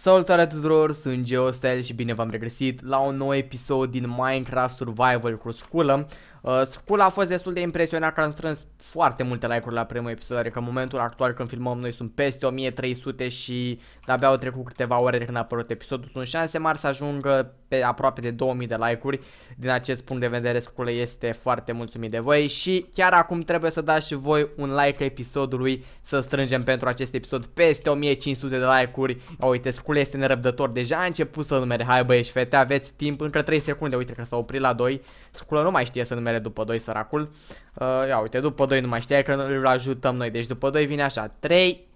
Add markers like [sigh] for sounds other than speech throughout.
Salutare tuturor, sunt Geostel și bine v-am regăsit la un nou episod din Minecraft Survival cu Sculă. Uh, Scul a fost destul de impresionat că am strâns foarte multe like-uri la primul episod, adică în momentul actual când filmăm noi sunt peste 1300 și de-abia au trecut câteva ore de când a apărut episodul, sunt șanse mari să ajungă pe aproape de 2000 de like-uri. Din acest punct de vedere, Scul este foarte mulțumit de voi și chiar acum trebuie să dați și voi un like episodului să strângem pentru acest episod peste 1500 de like-uri. Uite, Scul este nerăbdător, deja a început să numere, hai băieți fete, aveți timp, încă 3 secunde, uite că s-a oprit la 2, Scul nu mai știe să numere are după 2 săracul. Uh, ia uite, după 2 nu mai știa că îl ajutăm noi. Deci după 2 vine așa, 3,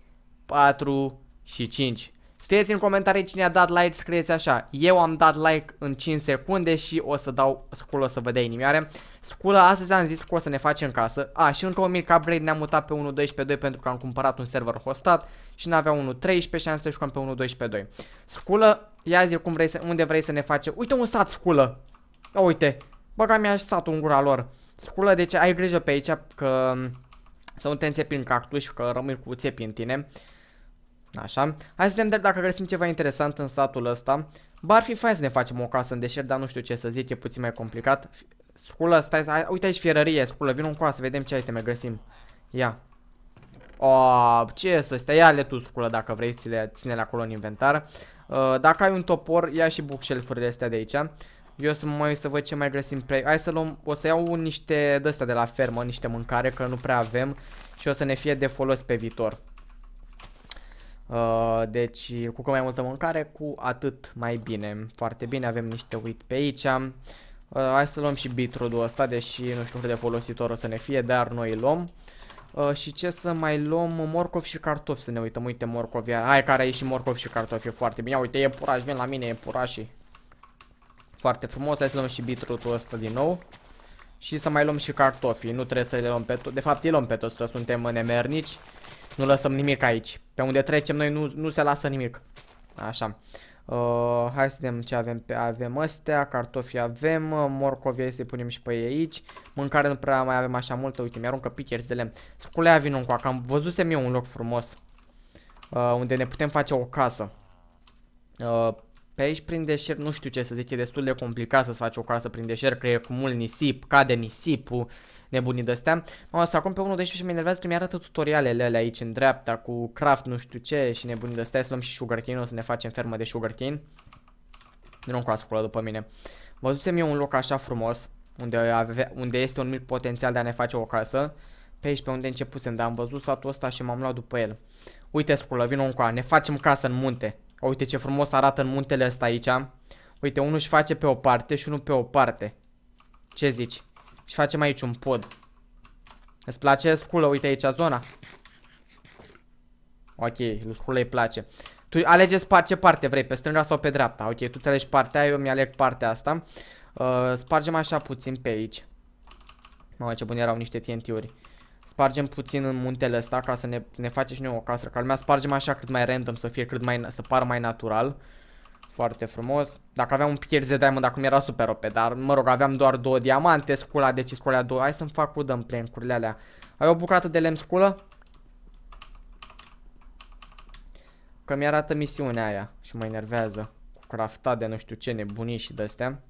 4 și 5. Scrieți în comentarii cine a dat like, scrieți așa Eu am dat like în 5 secunde și o să dau sculă să vă dea inimioare Sculă, astăzi am zis că o să ne facem casă A, și încă un mic upgrade ne-am mutat pe 1.12.2 pentru că am cumpărat un server hostat Și n-avea 1.13 și am să jucăm pe 1.12.2 Sculă, ia zi cum vrei să, unde vrei să ne facem Uite un sat, sculă uite, Băga mi-a stat în gura lor. Sculă, deci ai grijă pe aici că mm, să nu te înțepi în cactus și că rămâi cu țepi în tine. Așa. Hai să vedem dacă găsim ceva interesant în statul ăsta. Bă, ar fi fain să ne facem o casă în deșert, dar nu știu ce să zic, e puțin mai complicat. Sculă, stai, stai, uite aici fierărie, sculă, vin un coas, vedem ce iteme găsim. Ia. O, ce să stai, ia-le tu, sculă, dacă vrei, ține le, ține acolo în inventar. Uh, dacă ai un topor, ia și bookshelf-urile astea de aici. Eu să mă mai să văd ce mai găsim pe Hai să luăm, o să iau niște dăstea de la fermă, niște mâncare, că nu prea avem și o să ne fie de folos pe viitor. Uh, deci, cu cât mai multă mâncare, cu atât mai bine. Foarte bine, avem niște uit pe aici. Uh, hai să luăm și bitrodul ăsta, deși nu știu cât de folositor o să ne fie, dar noi îl luăm. Uh, și ce să mai luăm morcov și cartofi să ne uităm, uite morcovia, hai care e și morcov și cartofi, e foarte bine, ia uite e puraj, vin la mine, e purașii. Foarte frumos, hai să luăm și bitrutul ăsta din nou. Și să mai luăm și cartofii, nu trebuie să le luăm pe toți. De fapt, îi luăm pe toți, că suntem nemernici. Nu lăsăm nimic aici. Pe unde trecem noi nu, nu se lasă nimic. Așa. Uh, hai să vedem ce avem pe avem astea, cartofi avem, uh, morcovii să-i punem și pe ei aici. Mâncare nu prea mai avem așa multă, uite, mi-aruncă picări de lemn. Sculea vin un coac, am văzusem eu un loc frumos. Uh, unde ne putem face o casă. Uh, pe aici prin deșert nu știu ce să zic, e destul de complicat să-ți faci o casă prin deșert, că e cu mult nisip, cade nisipul, nebunii de-astea. Mă, să acum pe 1.12 și mă enervează că mi-arată tutorialele alea aici în dreapta cu craft nu știu ce și nebunii de-astea, să luăm și sugarcane, o să ne facem fermă de sugarcane. Nu nou cu după mine. Văzusem eu un loc așa frumos, unde, ave, unde este un mic potențial de a ne face o casă. Pe aici pe unde începusem, dar am văzut satul ăsta și m-am luat după el. Uite, sculă, vină un coa, ne facem casă în munte. Uite ce frumos arată în muntele ăsta aici. Uite, unul își face pe o parte și unul pe o parte. Ce zici? Și facem aici un pod. Îți place? Sculă, uite aici zona. Ok, lui Sculă îi place. Tu alegeți par ce parte vrei, pe stânga sau pe dreapta. Ok, tu alegi partea, eu mi-aleg partea asta. Uh, spargem așa puțin pe aici. Mamă, ce bun erau niște TNT-uri. Spargem puțin în muntele ăsta ca să ne, ne face și noi o casă calmea. Spargem așa cât mai random, să fie cât mai, să pară mai natural. Foarte frumos. Dacă aveam un pierd de diamond acum era super OP, dar mă rog, aveam doar două diamante, scula, deci scula două. Hai să-mi fac udă în plen alea. Ai o bucată de lemn sculă? Că mi-arată misiunea aia și mă enervează. Cu craftat de nu știu ce nebunii și de-astea.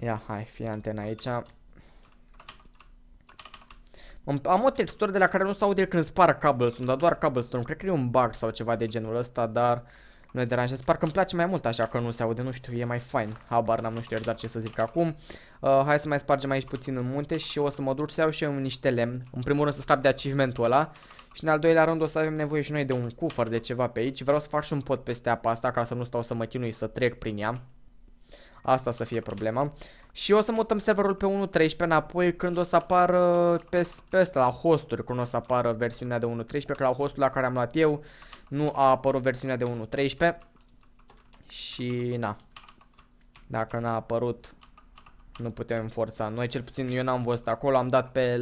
Ia, hai, fii antena aici. Am o textură de la care nu se aude când spar cobblestone, dar doar cobblestone. Cred că e un bug sau ceva de genul ăsta, dar nu e deranjez. Parcă îmi place mai mult așa că nu se aude, nu știu, e mai fain. Habar n-am, nu știu dar ce să zic acum. Uh, hai să mai spargem aici puțin în munte și o să mă duc să iau și eu niște lemn. În primul rând să scap de achievementul ăla. Și în al doilea rând o să avem nevoie și noi de un cufăr de ceva pe aici. Vreau să fac și un pot peste apa asta ca să nu stau să mă chinui să trec prin ea. Asta să fie problema. Și o să mutăm serverul pe 1.13 înapoi când o să apară pe, pe asta, la hosturi, când o să apară versiunea de 1.13, că la hostul la care am luat eu nu a apărut versiunea de 1.13 și na. Dacă n-a apărut, nu putem forța. Noi cel puțin eu n-am văzut acolo, am dat pe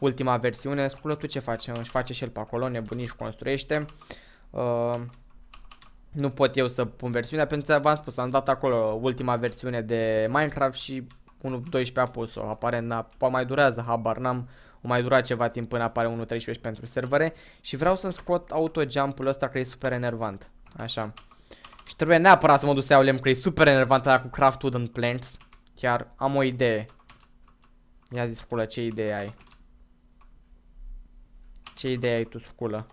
ultima versiune. Sculă tu ce faci? Își face și el pe acolo, nebunii și construiește. Uh, nu pot eu să pun versiunea, pentru că v-am spus, am dat acolo ultima versiune de Minecraft și 1.12 a pus-o, aparent păi mai durează, habar n-am, o mai dura ceva timp până apare 1.13 pentru servere și vreau să-mi scot autojump-ul ăsta care e super enervant, așa. Și trebuie neapărat să mă duc să iau lemn, că e super enervant ăla cu craft wooden plants, chiar am o idee. Ia zi, sculă, ce idee ai? Ce idee ai tu, sculă?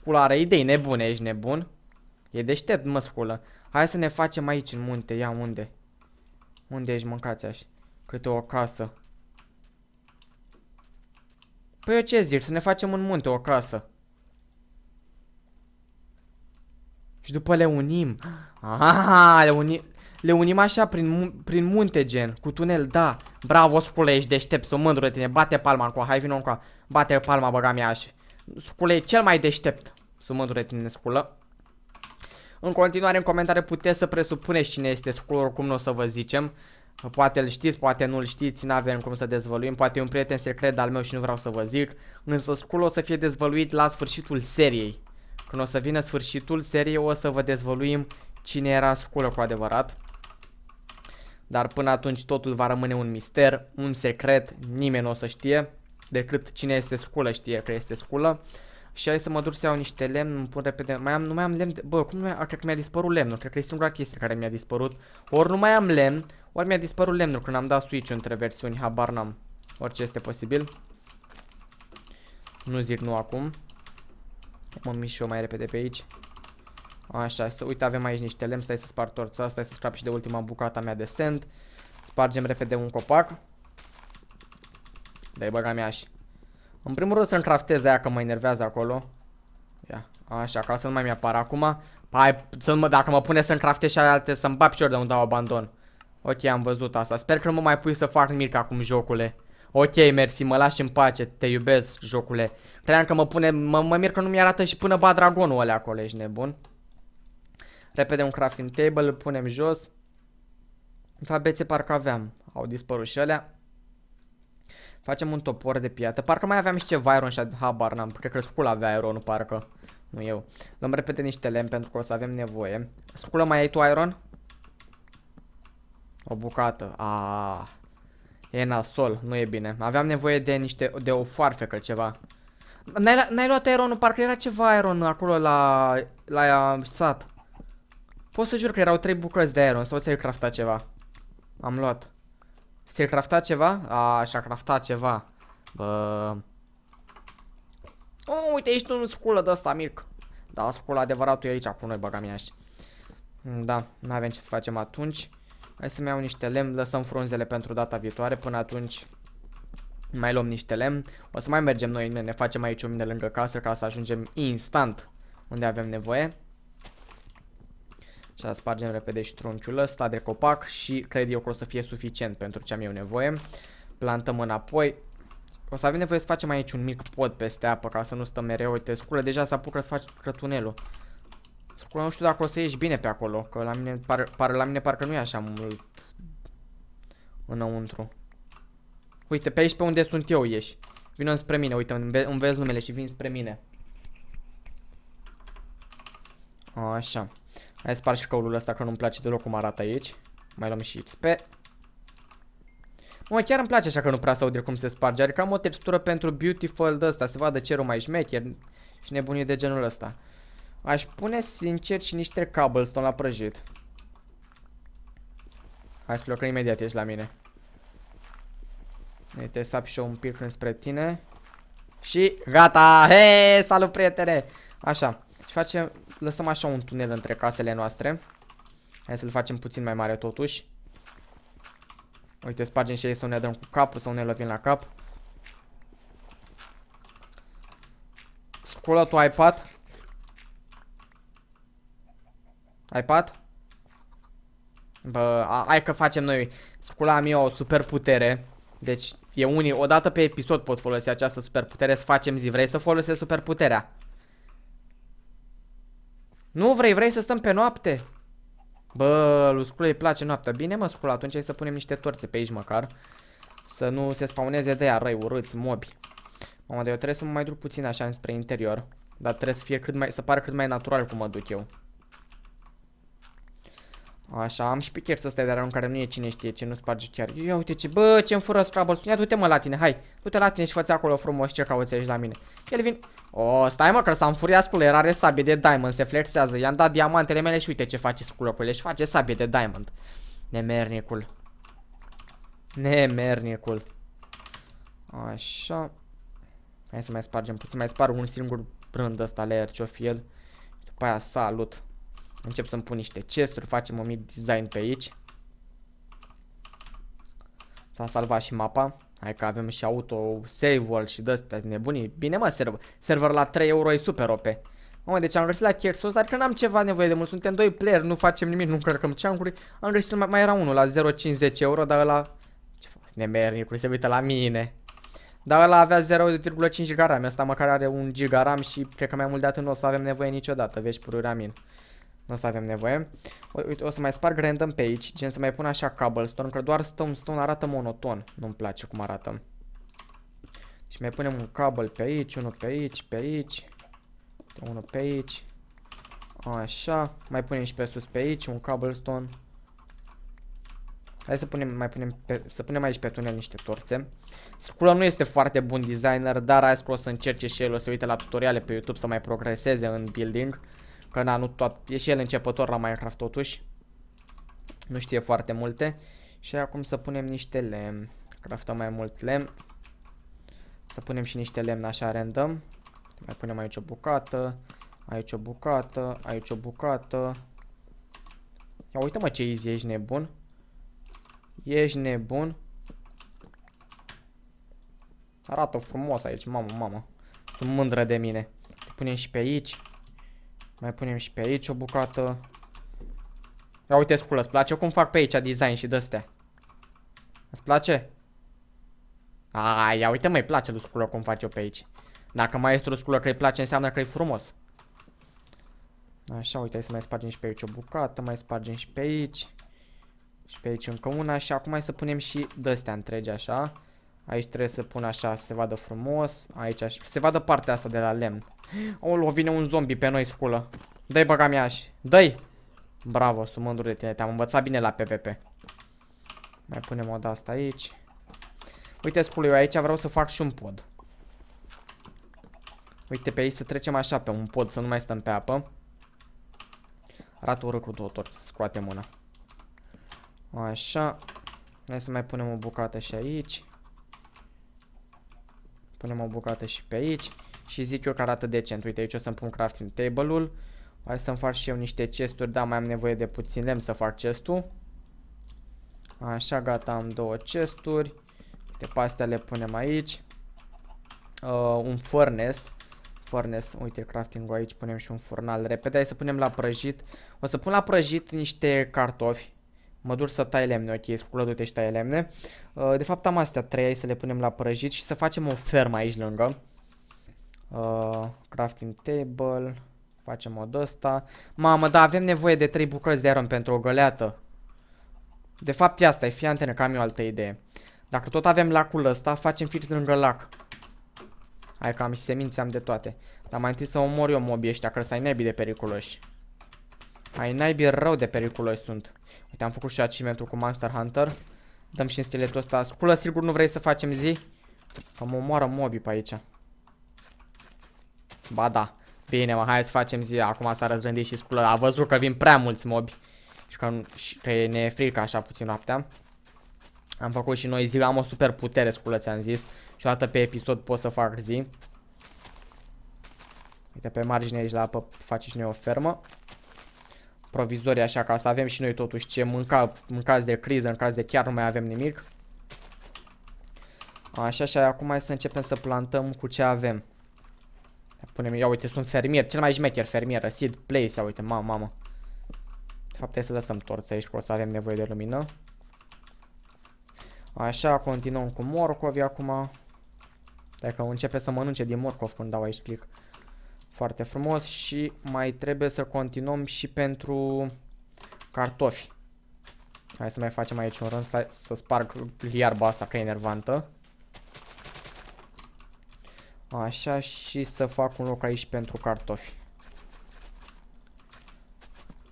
Sculă are idei nebune, ești nebun? E deștept, mă, sculă. Hai să ne facem aici, în munte. Ia, unde? Unde ești, mâncați aș? Câte o casă. Păi eu ce zici, Să ne facem în munte o casă. Și după le unim. Aha, le unim. Le unim așa prin, prin munte gen, cu tunel, da. Bravo, scule, ești deștept, sunt mândru de tine. Bate palma încoa, hai vino încoa. Bate palma, băga mea așa Scule e cel mai deștept. Sumându de tine, sculă. În continuare, în comentarii puteți să presupuneți cine este sculă, oricum nu o să vă zicem. Poate îl știți, poate nu îl știți, Nu avem cum să dezvăluim, poate e un prieten secret al meu și nu vreau să vă zic. Însă sculă o să fie dezvăluit la sfârșitul seriei. Când o să vină sfârșitul seriei, o să vă dezvăluim cine era sculă cu adevărat. Dar până atunci totul va rămâne un mister, un secret, nimeni nu o să știe decât cine este sculă știe că este sculă. Și hai să mă duc să iau niște lemn, îmi pun repede, mai am, nu mai am lemn, de... bă, cum nu mai am, cred că mi-a dispărut lemnul, cred că e singura chestie care mi-a dispărut, ori nu mai am lemn, ori mi-a dispărut lemnul când am dat switch între versiuni, habar n-am, orice este posibil. Nu zic nu acum. Mă mișc eu mai repede pe aici. Așa, să uite, avem aici niște lemn, stai să spar torța, stai să scap și de ultima bucata mea de sand. Spargem repede un copac. Dai băga mea și. În primul rând să-mi craftez aia că mă enervează acolo. Ia, așa, ca să nu mai mi-apar acum. Hai, să mă, dacă mă pune să-mi craftez și alte, să-mi bat picior de unde dau abandon. Ok, am văzut asta. Sper că nu mă mai pui să fac nimic acum, jocule. Ok, mersi, mă lași în pace, te iubesc, jocule. Cream că mă pune, mă, mă mir că nu mi-arată și până ba dragonul ăla acolo, ești nebun. Repede un crafting table, îl punem jos. În fapt, bețe parcă aveam. Au dispărut și alea. Facem un topor de piatră. Parcă mai aveam și ceva iron și habar n-am. Cred că scula avea iron, parcă. Nu eu. Dăm repede niște lemn pentru că o să avem nevoie. Scula, mai ai tu iron? O bucată. Aaa. Ah. E nasol, nu e bine. Aveam nevoie de niște de o farfecă ceva. N-ai luat ironul, parcă era ceva iron acolo la la uh, sat. Pot să jur că erau trei bucăți de iron sau ți-ai crafta ceva. Am luat. Ți-ai craftat ceva? A, și-a craftat ceva. Bă... O, uite, ești un sculă de ăsta Mirc. Da, scula adevăratul e aici cu noi, băga mea mm, Da, n avem ce să facem atunci. Hai să-mi iau niște lemn, lăsăm frunzele pentru data viitoare. Până atunci mai luăm niște lemn. O să mai mergem noi, ne, ne facem aici o mine lângă casă ca să ajungem instant unde avem nevoie. Și să spargem repede și trunchiul ăsta de copac și cred eu că o să fie suficient pentru ce am eu nevoie. Plantăm înapoi. O să avem nevoie să facem aici un mic pod peste apă ca să nu stăm mereu. Uite, scură, deja se apucă să faci crătunelul. Scură, nu știu dacă o să ieși bine pe acolo, că la mine, par, par, la mine parcă nu e așa mult înăuntru. Uite, pe aici pe unde sunt eu ieși. Vină spre mine, uite, îmi vezi numele și vin spre mine. Așa. Hai spar și căulul ăsta că nu-mi place deloc cum arată aici. Mai luăm și XP. Mă, chiar îmi place așa că nu prea să aud cum se sparge. Are cam o textură pentru beautiful de ăsta. Se vadă cerul mai șmecher și nebunii de genul ăsta. Aș pune sincer și niște cobblestone la prăjit. Hai să lucrăm imediat, ești la mine. Ne te sap și eu un pic înspre tine. Și gata! Hei, salut prietene! Așa. Și facem Lăsăm așa un tunel între casele noastre. Hai să-l facem puțin mai mare totuși. Uite, spargem și ei să ne dăm cu capul, sau ne lovim la cap. Sculă tu iPad. iPad? Bă, hai că facem noi. Scula am eu o super putere. Deci, e unii, odată pe episod pot folosi această super putere să facem zi. Vrei să folosesc super puterea? Nu vrei, vrei să stăm pe noapte? Bă, lui îi place noaptea. Bine, mă, Scula, atunci hai să punem niște torțe pe aici măcar. Să nu se spauneze de aia răi, urâți, mobi. Mamă, dar eu trebuie să mă mai duc puțin așa înspre interior. Dar trebuie să fie cât mai, să pară cât mai natural cum mă duc eu. Așa, am și pichersul ăsta de arunc care nu e cine știe ce, nu sparge chiar. Ia uite ce, bă, ce-mi fură Scrabble. Ia du-te mă la tine, hai. Du-te la tine și fă acolo frumos ce cauți aici la mine. El vin, o, stai mă că s-a înfuriat scule, era are sabie de diamond, se flexează. I-am dat diamantele mele și uite ce face sculopule păi și face sabie de diamond. Nemernicul. Nemernicul. Așa. Hai să mai spargem puțin, mai sparg un singur brând ăsta layer ce-o fi el. După aia salut. Încep să-mi pun niște chesturi, facem o mic design pe aici. S-a salvat și mapa. Hai că avem și auto save ul și de-astea nebunii. Bine mă, server, server la 3 euro e super OP. Mă, deci am găsit la Kersos, dar că n-am ceva nevoie de mult. Suntem doi player, nu facem nimic, nu încărcăm ceancuri. Am găsit, mai, mai era unul la 0,50 euro, dar ăla... Ce fac? Nemernicul, se uită la mine. Dar ăla avea 0,5 RAM, asta măcar are un RAM și cred că mai mult de atât nu o să avem nevoie niciodată, vezi pururea min. Nu o să avem nevoie. O, uite, o să mai sparg random pe aici, gen să mai pun așa cobblestone, că doar stone, stone arată monoton. Nu-mi place cum arată. Și deci mai punem un cobble pe aici, unul pe aici, pe aici, unul pe aici. Așa, mai punem și pe sus pe aici un cobblestone. Hai să punem, mai punem pe, să punem aici pe tunel niște torțe. Scroll nu este foarte bun designer, dar Ice o să încerce și el, o să uite la tutoriale pe YouTube să mai progreseze în building. Că na, nu tot, e și el începător la Minecraft totuși. Nu știe foarte multe. Și acum să punem niște lemn. Craftăm mai mult lemn. Să punem și niște lemn așa random. Mai punem aici o bucată. Aici o bucată. Aici o bucată. Ia uite mă ce easy, ești nebun. Ești nebun. Arată frumos aici, mamă, mamă. Sunt mândră de mine. Punem și pe aici. Mai punem și pe aici o bucată. Ia uite sculă, îți place cum fac pe aici design și de-astea? Îți place? A, ia uite mă-i place lui sculă cum fac eu pe aici. Dacă maestru sculă că îi place înseamnă că e frumos. Așa, uite, să mai spargem și pe aici o bucată, mai spargem și pe aici. Și pe aici încă una și acum hai să punem și de-astea întregi așa. Aici trebuie să pun așa, să se vadă frumos. Aici aș... Se vadă partea asta de la lemn. Olo, vine un zombie pe noi, sculă. Dă-i băga miaș. Dă-i! Bravo, sunt mândru de tine. Te-am învățat bine la PvP. Mai punem o de asta aici. Uite, sculă, eu aici vreau să fac și un pod. Uite, pe aici să trecem așa pe un pod, să nu mai stăm pe apă. Arată urât cu două torți, scoate mâna. Așa. Hai să mai punem o bucată și aici. Punem o bucată și pe aici. Și zic eu că arată decent. Uite, aici o să-mi pun crafting table-ul. Hai să-mi fac și eu niște chesturi. Da, mai am nevoie de puțin lemn să fac chestul. Așa, gata, am două chesturi. Uite, pe astea le punem aici. Uh, un furnace. Furnace, uite crafting-ul aici, punem și un furnal repede. Hai să punem la prăjit. O să pun la prăjit niște cartofi. Mă duc să tai lemne, ok, sculă du și tai lemne. Uh, de fapt am astea trei, hai să le punem la prăjit și să facem o fermă aici lângă. Uh, crafting table, facem o ăsta. Mamă, da, avem nevoie de trei bucăți de iron pentru o găleată. De fapt e asta, e fii antenă, că am eu altă idee. Dacă tot avem lacul ăsta, facem fix lângă lac. Hai că am și semințe, am de toate. Dar mai întâi să omor eu mobii ăștia, că să ai de periculoși. Ai naibii rău de periculoși sunt. Uite, am făcut și achievement cu Monster Hunter. Dăm și în stiletul ăsta. Sculă, sigur nu vrei să facem zi? Că mă omoară mobi pe aici. Ba da. Bine, mă, hai să facem zi. Acum s-a răzrândit și sculă. A văzut că vin prea mulți mobi. Și că, și că ne e frică așa puțin noaptea. Am făcut și noi zi. Am o super putere, sculă, ți-am zis. Și o dată pe episod pot să fac zi. Uite, pe margine aici la apă face și noi o fermă provizorii așa ca să avem și noi totuși ce mânca în caz de criză, în caz de chiar nu mai avem nimic. Așa și acum hai să începem să plantăm cu ce avem. Punem, ia uite, sunt fermier, cel mai șmecher fermier, seed place, uite, mamă, mamă. De fapt, hai să lăsăm torț aici, că o să avem nevoie de lumină. Așa, continuăm cu morcovi acum. Dacă începe să mănânce din morcov când dau aici click. Foarte frumos și mai trebuie să continuăm și pentru cartofi. Hai să mai facem aici un rând, să, să sparg iarba asta că e enervantă. Așa și să fac un loc aici pentru cartofi.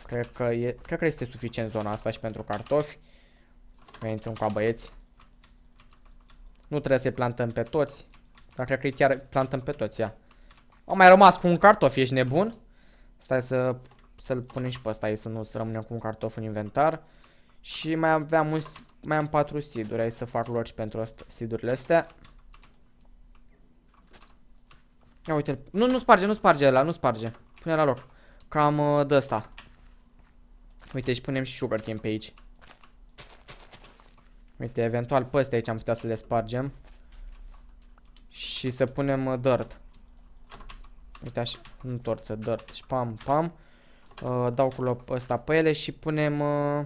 Cred că, e, cred că este suficient zona asta și pentru cartofi. Veniți cu băieți. Nu trebuie să-i plantăm pe toți, dar cred că chiar plantăm pe toți, ia. Am mai rămas cu un cartof, ești nebun? Stai să... Să-l punem și pe ăsta, să nu-ți rămânem cu un cartof în inventar. Și mai aveam un, mai am patru siduri, aici să fac lor pentru pentru sidurile astea. Ia uite -l. Nu, nu sparge, nu sparge ăla, nu sparge. Pune la loc. Cam uh, de ăsta. Uite, și punem și sugar cane pe aici. Uite, eventual pe aici am putea să le spargem. Și să punem uh, dirt. Uite așa, torță dirt și deci pam, pam. Uh, dau cu ăsta pe ele și punem... Uh,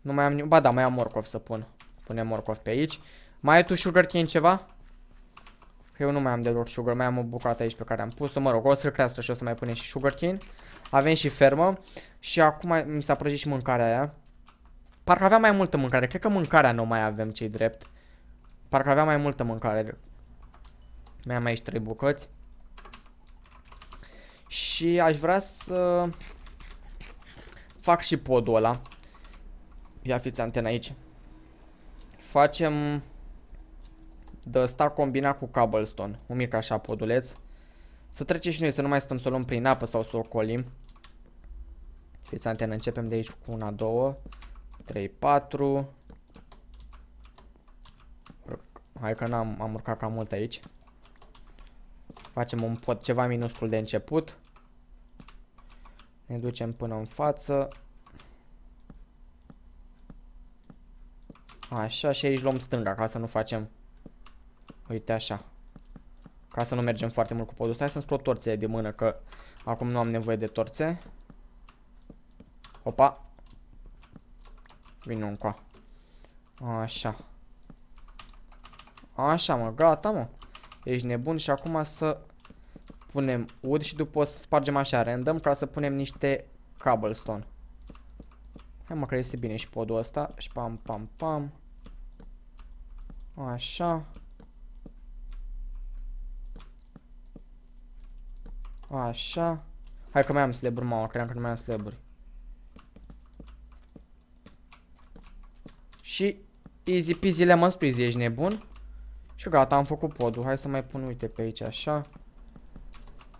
nu mai am... Ba da, mai am morcov să pun. Punem morcov pe aici. Mai ai tu cane ceva? Că eu nu mai am deloc sugar, mai am o bucată aici pe care am pus-o, mă rog, o să crească și o să mai punem și cane. Avem și fermă și acum mi s-a prăjit și mâncarea aia. Parcă avea mai multă mâncare, cred că mâncarea nu mai avem cei drept. Parcă avea mai multă mâncare. Mai am aici trei bucăți. Și aș vrea să fac și podul ăla. Ia fiți antena aici. Facem de ăsta combinat cu cobblestone. Un mic așa poduleț. Să trecem și noi, să nu mai stăm să o luăm prin apă sau să o colim. Fiți antena începem de aici cu una, două, trei, patru. Hai că n-am am urcat cam mult aici. Facem un pot ceva minuscul de început. Ne ducem până în față. Așa și aici luăm stânga ca să nu facem Uite așa Ca să nu mergem foarte mult cu podul Stai să-mi scot torțele de mână că Acum nu am nevoie de torțe Opa vin încoa Așa Așa mă, gata mă Ești nebun și acum să punem wood și după o să spargem așa random ca să punem niște cobblestone. Hai mă că este bine și podul ăsta și pam pam pam. Așa. Așa. Hai că mai am slaburi, mă, cream că nu mai am slaburi. Și easy peasy lemon squeeze, ești nebun? Și gata, am făcut podul. Hai să mai pun, uite, pe aici, așa.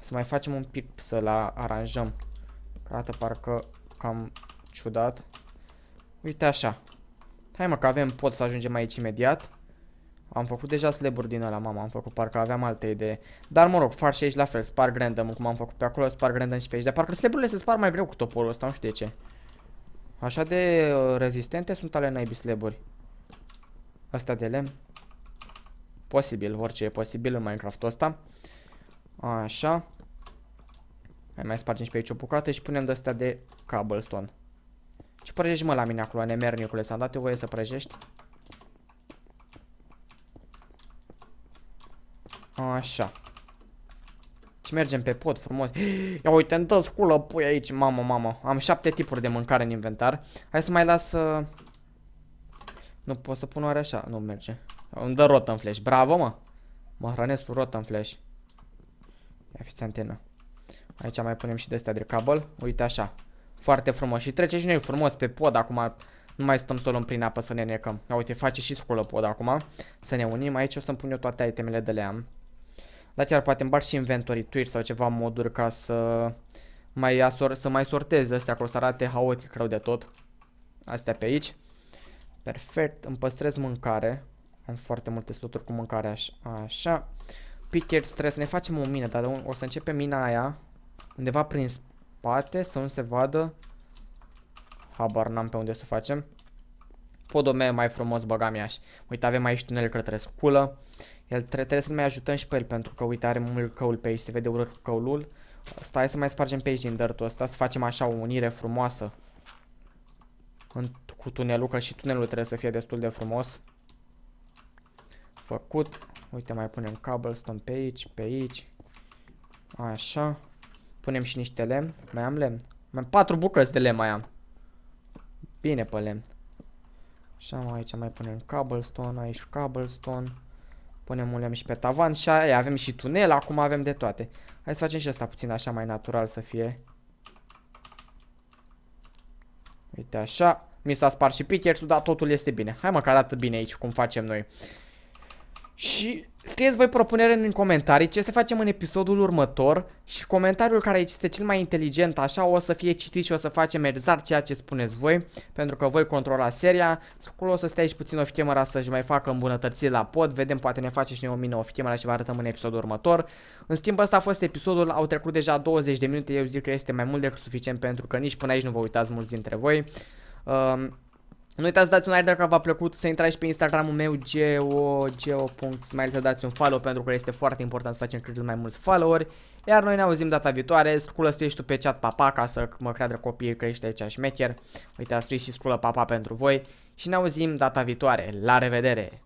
Să mai facem un pic să-l aranjăm. arată parcă cam ciudat. Uite așa. Hai mă că avem pot să ajungem aici imediat. Am făcut deja slab-uri din ăla, mama, am făcut, parcă aveam alte idee. Dar mă rog, far și aici la fel, sparg random, cum am făcut pe acolo, sparg random și pe aici. Dar parcă slab se spar mai greu cu toporul ăsta, nu știu de ce. Așa de uh, rezistente sunt ale naibii slab-uri. Astea de lemn. Posibil, orice e posibil în Minecraft-ul ăsta. Așa. Hai mai spargem și pe aici o bucată și punem de astea de cobblestone. Ce prăjești mă la mine acolo, nemernicule? s a dat eu voie să prăjești? Așa. Și mergem pe pod frumos. [gasps] Ia uite, îmi dă sculă pui aici, mamă, mamă. Am șapte tipuri de mâncare în inventar. Hai să mai las... Uh... Nu pot să pun oare așa, nu merge. Îmi dă rotă în flash, bravo mă. Mă hrănesc cu rotă în flash. Ia fiți antenă. Aici mai punem și de astea de cabal. Uite așa. Foarte frumos. Și trece și noi frumos pe pod acum. Nu mai stăm să o luăm prin apă să ne necăm. Ia uite, face și sculă pod acum. Să ne unim. Aici o să-mi pun eu toate itemele de leam. Dar Da, chiar poate îmi și inventory tweet sau ceva moduri ca să mai, asor să mai sortez astea, acolo să arate haotic rău de tot. Astea pe aici. Perfect, îmi păstrez mâncare. Am foarte multe sloturi cu mâncare așa. așa pickers trebuie să ne facem o mină, dar o să începem mina aia undeva prin spate să nu se vadă. Habar n-am pe unde să facem. Podome mai frumos băga mi Uite, avem aici tunel care trebuie să El tre trebuie să mai ajutăm și pe el pentru că uite are mult căul pe aici, se vede urât căulul. Stai să mai spargem pe aici din dărtul ăsta, să facem așa o unire frumoasă. În, cu tunelul, că și tunelul trebuie să fie destul de frumos. Făcut. Uite, mai punem cobblestone pe aici, pe aici. Așa. Punem și niște lemn. Mai am lemn. Mai am patru bucăți de lemn mai am. Bine pe lemn. Așa, aici mai punem cobblestone, aici cobblestone. Punem un lemn și pe tavan și aia avem și tunel, acum avem de toate. Hai să facem și asta puțin așa mai natural să fie. Uite așa. Mi s-a spart și pickersul, dar totul este bine. Hai mă că arată bine aici cum facem noi. Și scrieți voi propunere în comentarii ce să facem în episodul următor și comentariul care este cel mai inteligent așa o să fie citit și o să facem exact ceea ce spuneți voi pentru că voi controla seria. Acolo o să stea și puțin off camera să-și mai facă îmbunătățiri la pod, vedem poate ne face și ne o mină off camera și vă arătăm în episodul următor. În schimb ăsta a fost episodul, au trecut deja 20 de minute, eu zic că este mai mult decât suficient pentru că nici până aici nu vă uitați mulți dintre voi. Um, nu uitați să dați un like dacă v-a plăcut, să intrați pe Instagramul meu geo.smile, să dați un follow pentru că este foarte important să facem cât mai mulți followeri. Iar noi ne auzim data viitoare, sculă scrie tu pe chat papa ca să mă creadă copiii că ești aici șmecher. Uite, a scris și sculă papa pentru voi și ne auzim data viitoare. La revedere!